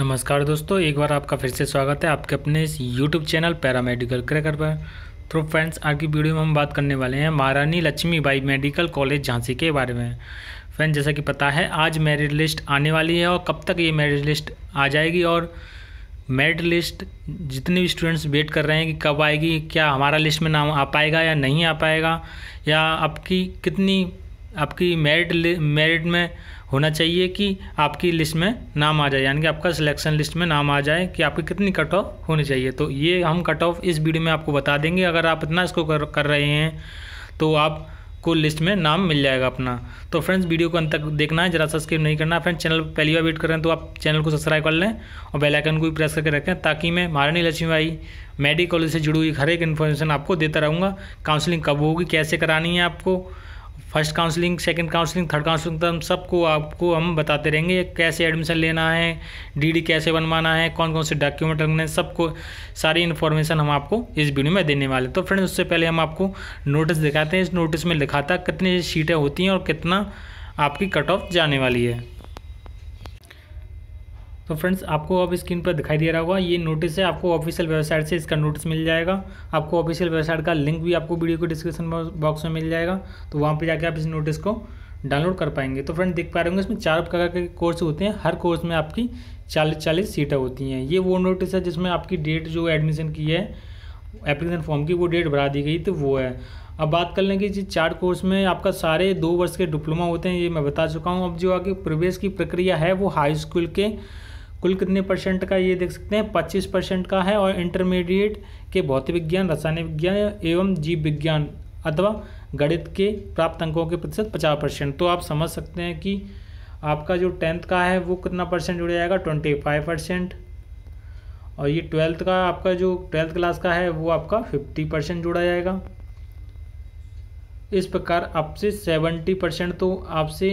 नमस्कार दोस्तों एक बार आपका फिर से स्वागत है आपके अपने इस यूट्यूब चैनल पैरामेडिकल क्रेकर पर तो फ्रेंड्स आज की वीडियो में हम बात करने वाले हैं महारानी लक्ष्मीबाई मेडिकल कॉलेज झांसी के बारे में फ्रेंड्स जैसा कि पता है आज मेरिट लिस्ट आने वाली है और कब तक ये मेरिट लिस्ट आ जाएगी और मेरिट लिस्ट जितने भी स्टूडेंट्स वेट कर रहे हैं कि कब आएगी क्या हमारा लिस्ट में नाम आ पाएगा या नहीं आ पाएगा या आपकी कितनी आपकी मेरिट मेरिट में होना चाहिए कि आपकी लिस्ट में नाम आ जाए यानी कि आपका सिलेक्शन लिस्ट में नाम आ जाए कि आपकी कितनी कट ऑफ होनी चाहिए तो ये हम कट ऑफ इस वीडियो में आपको बता देंगे अगर आप इतना इसको कर, कर रहे हैं तो आप को लिस्ट में नाम मिल जाएगा अपना तो फ्रेंड्स वीडियो को अंत तक देखना है जरा सब्सक्राइब नहीं करना फ्रेंड्स चैनल पहली बार वेट कर रहे हैं तो आप चैनल को सब्सक्राइब कर लें और बेल आइकन को भी प्रेस करके रखें ताकि मैं महारानी लक्ष्मी भाई मेडिकल कॉलेज से जुड़ी हुई हर एक इन्फॉर्मेशन आपको देता रहूँगा काउंसलिंग कब होगी कैसे करानी है आपको first counselling second counselling third counselling तक हम सबको आपको हम बताते रहेंगे कैसे एडमिशन लेना है डीडी कैसे बनवाना है कौन कौन से डॉक्यूमेंट रखने हैं सबको सारी इन्फॉर्मेशन हम आपको इस वीडियो में देने वाले तो फ्रेंड्स उससे पहले हम आपको नोटिस दिखाते हैं इस नोटिस में लिखाता कितनी सीटें होती हैं और कितना आपकी कट ऑफ जाने वाली है तो फ्रेंड्स आपको अब स्क्रीन पर दिखाई दे रहा होगा ये नोटिस है आपको ऑफिशियल वेबसाइट से इसका नोटिस मिल जाएगा आपको ऑफिशियल वेबसाइट का लिंक भी आपको वीडियो को डिस्क्रिप्शन बॉक्स में मिल जाएगा तो वहाँ पर जाकर आप इस नोटिस को डाउनलोड कर पाएंगे तो फ्रेंड देख पा रहे होंगे इसमें चार प्रकार के कोर्स होते हैं हर कोर्स में आपकी चालीस चालीस सीटें होती हैं ये वो नोटिस है जिसमें आपकी डेट जो एडमिशन की है एप्लीकेशन फॉर्म की वो डेट भरा दी गई तो वो है अब बात कर लें कि जी चार कोर्स में आपका सारे दो वर्ष के डिप्लोमा होते हैं ये मैं बता चुका हूँ अब जो आगे प्रवेश की प्रक्रिया है वो हाई स्कूल के कुल कितने परसेंट का ये देख सकते हैं पच्चीस परसेंट का है और इंटरमीडिएट के भौतिक विज्ञान रसायन विज्ञान एवं जीव विज्ञान अथवा गणित के प्राप्त अंकों के प्रतिशत पचास परसेंट तो आप समझ सकते हैं कि आपका जो टेंथ का है वो कितना परसेंट जुड़ जाएगा ट्वेंटी फाइव परसेंट और ये ट्वेल्थ का आपका जो ट्वेल्थ क्लास का है वो आपका फिफ्टी परसेंट जुड़ा जाएगा इस प्रकार आपसे सेवेंटी परसेंट तो आपसे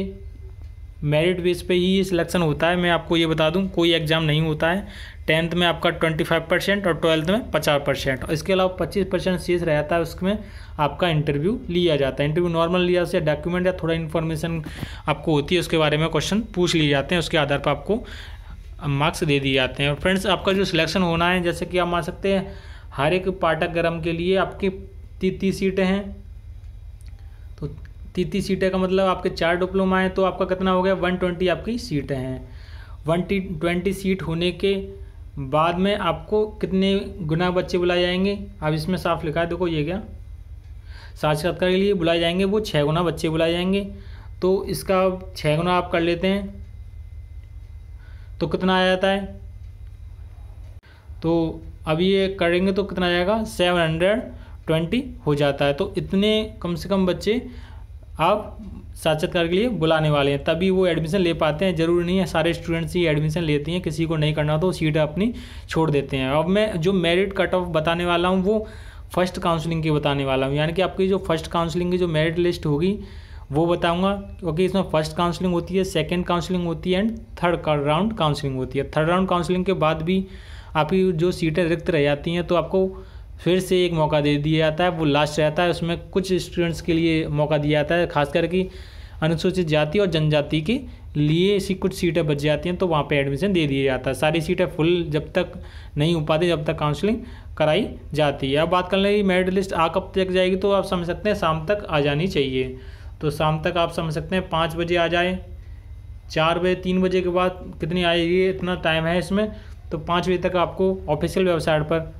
मेरिट बेस पे ही ये सिलेक्शन होता है मैं आपको ये बता दूं कोई एग्ज़ाम नहीं होता है टेंथ में आपका ट्वेंटी फाइव परसेंट और ट्वेल्थ में पचास परसेंट और इसके अलावा पच्चीस परसेंट शेष रहता है उसमें आपका इंटरव्यू लिया जाता है इंटरव्यू नॉर्मल लिया से डॉक्यूमेंट या थोड़ा इन्फॉर्मेशन आपको होती है उसके बारे में क्वेश्चन पूछ लिए जाते हैं उसके आधार पर आपको मार्क्स दे दिए जाते हैं और फ्रेंड्स आपका जो सिलेक्शन होना है जैसे कि आप मान सकते हैं हर एक पाठक के लिए आपकी तीस सीटें हैं तो तीतीस सीटें का मतलब आपके चार डिप्लोमा हैं तो आपका कितना हो गया वन ट्वेंटी आपकी सीटें हैं वन ट्वेंटी सीट होने के बाद में आपको कितने गुना बच्चे बुलाए जाएंगे आप इसमें साफ लिखा है देखो ये क्या साक्षात्कार के लिए बुलाए जाएंगे वो छः गुना बच्चे बुलाए जाएंगे तो इसका छः गुना आप कर लेते हैं तो कितना आ जाता है तो अब ये करेंगे तो कितना आ जाएगा सेवन हंड्रेड ट्वेंटी हो जाता है तो इतने कम से कम बच्चे आप साक्षात्कार के लिए बुलाने वाले हैं तभी वो एडमिशन ले पाते हैं जरूरी नहीं है सारे स्टूडेंट्स ही एडमिशन लेती हैं किसी को नहीं करना तो सीट अपनी छोड़ देते हैं अब मैं जो मेरिट कट ऑफ बताने वाला हूँ वो फर्स्ट काउंसलिंग की बताने वाला हूँ यानी कि आपकी जो फर्स्ट काउंसलिंग की जो मेरिट लिस्ट होगी वो बताऊंगा क्योंकि इसमें फर्स्ट काउंसलिंग होती है सेकंड काउंसलिंग होती है एंड थर्ड राउंड काउंसलिंग होती है थर्ड राउंड काउंसलिंग के बाद भी आपकी जो सीटें रिक्त रह जाती हैं तो आपको फिर से एक मौका दे दिया जाता है वो लास्ट रहता है उसमें कुछ स्टूडेंट्स के लिए मौका दिया जाता है खासकर कि अनुसूचित जाति और जनजाति के लिए ऐसी कुछ सीटें बच जाती हैं तो वहाँ पे एडमिशन दे दिया जाता है सारी सीटें फुल जब तक नहीं हो पाती जब तक काउंसलिंग कराई जाती है अब बात कर लें मेरिट लिस्ट आ कब तक जाएगी तो आप समझ सकते हैं शाम तक आ जानी चाहिए तो शाम तक आप समझ सकते हैं पाँच बजे आ जाए चार बजे तीन बजे के बाद कितनी आएगी इतना टाइम है इसमें तो पाँच बजे तक आपको ऑफिशियल वेबसाइट पर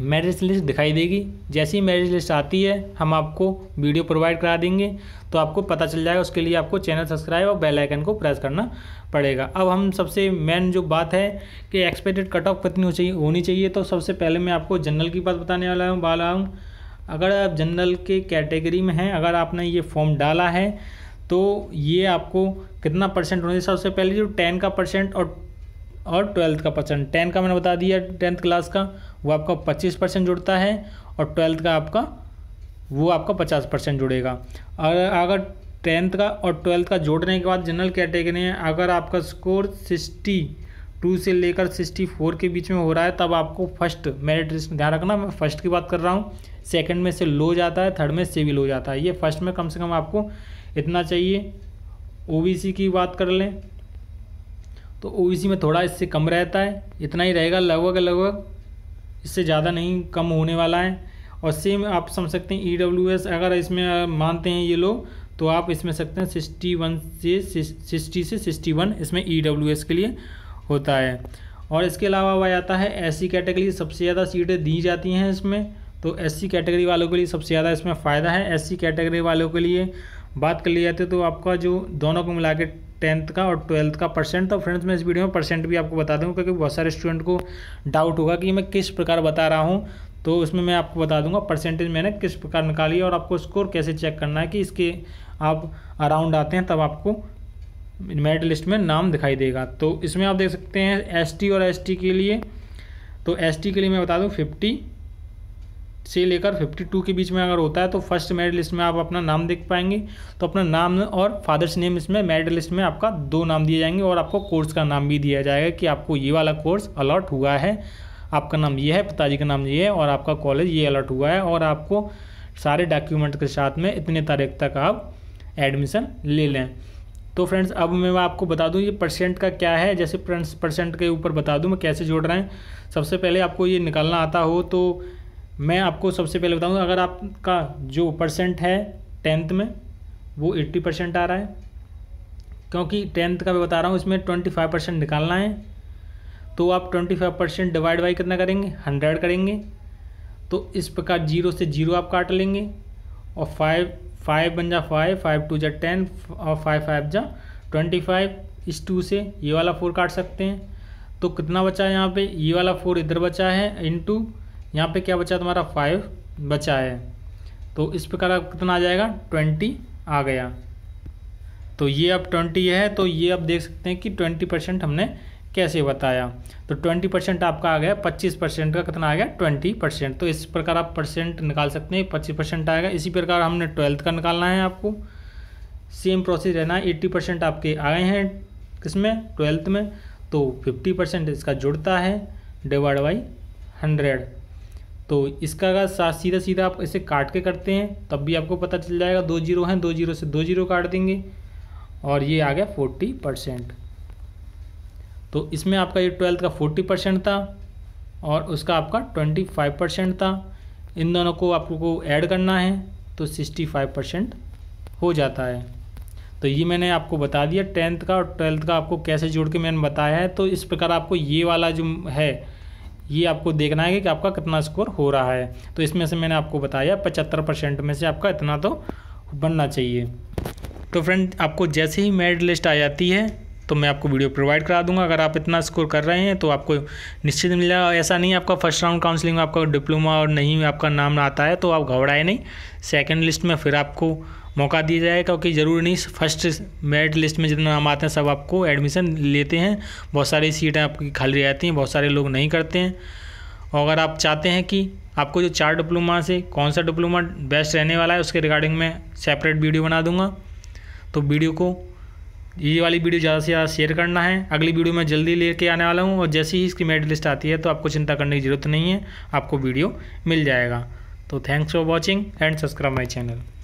मैरिज लिस्ट दिखाई देगी जैसी मैरिज लिस्ट आती है हम आपको वीडियो प्रोवाइड करा देंगे तो आपको पता चल जाएगा उसके लिए आपको चैनल सब्सक्राइब और बेल आइकन को प्रेस करना पड़ेगा अब हम सबसे मेन जो बात है कि एक्सपेक्टेड कट ऑफ कितनी हो चाहिए होनी चाहिए तो सबसे पहले मैं आपको जनरल की बात बताने वाला हूँ वाला हूँ अगर आप जनरल के कैटेगरी में हैं अगर आपने ये फॉर्म डाला है तो ये आपको कितना परसेंट होना चाहिए सबसे पहले जो टेन का परसेंट और और ट्वेल्थ का परसेंट टेन का मैंने बता दिया टेंथ क्लास का वो आपका पच्चीस परसेंट जुड़ता है और ट्वेल्थ का आपका वो आपका पचास परसेंट जुड़ेगा और अगर टेंथ का और ट्वेल्थ का जोड़ने के बाद जनरल कैटेगरी है अगर आपका स्कोर सिक्सटी टू से लेकर सिक्सटी फोर के बीच में हो रहा है तब आपको फर्स्ट मेरिट लिस्ट ध्यान रखना मैं फर्स्ट की बात कर रहा हूँ सेकेंड में से लो जाता है थर्ड में सिविल हो जाता है ये फर्स्ट में कम से कम आपको इतना चाहिए ओ की बात कर लें तो ओ में थोड़ा इससे कम रहता है इतना ही रहेगा लगभग लगभग इससे ज़्यादा नहीं कम होने वाला है और सेम आप समझ सकते हैं ई डब्ल्यू एस अगर इसमें मानते हैं ये लोग तो आप इसमें सकते हैं सिक्सटी वन से सिक्सटी से सिक्सटी वन इसमें ई डब्ल्यू एस के लिए होता है और इसके अलावा वह आता है एस सी कैटेगरी सबसे ज़्यादा सीटें दी जाती हैं इसमें तो एस सी कैटेगरी वालों के लिए सबसे ज़्यादा इसमें फ़ायदा है एस सी कैटेगरी वालों के लिए बात कर ली जाती तो आपका जो दोनों को मिला के टेंथ का और ट्वेल्थ का परसेंट तो फ्रेंड्स मैं इस वीडियो में परसेंट भी आपको बता दूँ क्योंकि बहुत सारे स्टूडेंट को डाउट होगा कि मैं किस प्रकार बता रहा हूँ तो उसमें मैं आपको बता दूंगा परसेंटेज मैंने किस प्रकार निकाली और आपको स्कोर कैसे चेक करना है कि इसके आप अराउंड आते हैं तब आपको मेरिट लिस्ट में नाम दिखाई देगा तो इसमें आप देख सकते हैं एसटी और एसटी के लिए तो एसटी के लिए मैं बता दूँ फिफ्टी से लेकर 52 के बीच में अगर होता है तो फर्स्ट मेरिट लिस्ट में आप अपना नाम देख पाएंगे तो अपना नाम और फादर्स नेम इसमें मेरिट लिस्ट में आपका दो नाम दिए जाएंगे और आपको कोर्स का नाम भी दिया जाएगा कि आपको ये वाला कोर्स अलॉट हुआ है आपका नाम ये है पिताजी का नाम ये है और आपका कॉलेज ये अलॉट हुआ है और आपको सारे डॉक्यूमेंट के साथ में इतने तारीख तक आप एडमिशन ले लें तो फ्रेंड्स अब मैं आपको बता दूं ये परसेंट का क्या है जैसे फ्रेंड्स परसेंट के ऊपर बता दूं मैं कैसे जोड़ रहे हैं सबसे पहले आपको ये निकालना आता हो तो मैं आपको सबसे पहले बताऊँगा अगर आपका जो परसेंट है टेंथ में वो एट्टी परसेंट आ रहा है क्योंकि टेंथ का मैं बता रहा हूँ इसमें ट्वेंटी फाइव परसेंट निकालना है तो आप twenty five percent divide by कितना करेंगे हंड्रेड करेंगे तो इस प्रकार जीरो से जीरो आप काट लेंगे और फाइव फाइव बन जा फाइव फाइव टू जा टेन और फाइव फाइव जा ट्वेंटी फाइव इस टू से ये वाला फोर काट सकते हैं तो कितना बचा है यहाँ पे ये वाला फोर इधर बचा है इन टू यहाँ पे क्या बचा तुम्हारा फाइव बचा है तो इस प्रकार अब कितना आ जाएगा ट्वेंटी आ गया तो ये अब ट्वेंटी है तो ये अब देख सकते हैं कि ट्वेंटी परसेंट हमने कैसे बताया तो ट्वेंटी परसेंट आपका आ गया पच्चीस परसेंट का कितना आ गया ट्वेंटी परसेंट तो इस प्रकार आप परसेंट निकाल सकते हैं पच्चीस परसेंट आएगा इसी प्रकार हमने ट्वेल्थ का निकालना है आपको सेम प्रोसेस रहना है एट्टी परसेंट आपके आए हैं किसमें ट्वेल्थ में तो फिफ्टी परसेंट इसका जुड़ता है डिवाइड बाई हंड्रेड तो इसका अगर सा सीधा सीधा आप इसे काट के करते हैं तब भी आपको पता चल जाएगा दो जीरो हैं दो जीरो से दो जीरो काट देंगे और ये आ गया फोर्टी परसेंट तो इसमें आपका ये ट्वेल्थ का फोर्टी परसेंट था और उसका आपका ट्वेंटी फाइव परसेंट था इन दोनों को आपको ऐड करना है तो सिक्सटी फाइव परसेंट हो जाता है तो ये मैंने आपको बता दिया टेंथ का और ट्वेल्थ का आपको कैसे जोड़ के मैंने बताया है तो इस प्रकार आपको ये वाला जो है ये आपको देखना है कि आपका कितना स्कोर हो रहा है तो इसमें से मैंने आपको बताया पचहत्तर परसेंट में से आपका इतना तो बनना चाहिए तो फ्रेंड आपको जैसे ही मेरिट लिस्ट आ जाती है तो मैं आपको वीडियो प्रोवाइड करा दूंगा अगर आप इतना स्कोर कर रहे हैं तो आपको निश्चित मिल जाएगा ऐसा नहीं आपका फर्स्ट राउंड काउंसलिंग में आपका डिप्लोमा और नहीं आपका नाम आता है तो आप घबराए नहीं सेकेंड लिस्ट में फिर आपको मौका दिया जाएगा क्योंकि ज़रूर नहीं फर्स्ट मेरिट लिस्ट में जितना नाम आते हैं सब आपको एडमिशन लेते हैं बहुत सारी सीटें आपकी खाली रहती हैं बहुत सारे लोग नहीं करते हैं और अगर आप चाहते हैं कि आपको जो चार डिप्लोमा से कौन सा डिप्लोमा बेस्ट रहने वाला है उसके रिगार्डिंग मैं सेपरेट वीडियो बना दूंगा तो वीडियो को ये वाली वीडियो ज़्यादा से ज़्यादा शेयर करना है अगली वीडियो मैं जल्दी लेके आने वाला हूँ और जैसे ही इसकी मेरिट लिस्ट आती है तो आपको चिंता करने की ज़रूरत नहीं है आपको वीडियो मिल जाएगा तो thanks for watching and subscribe my channel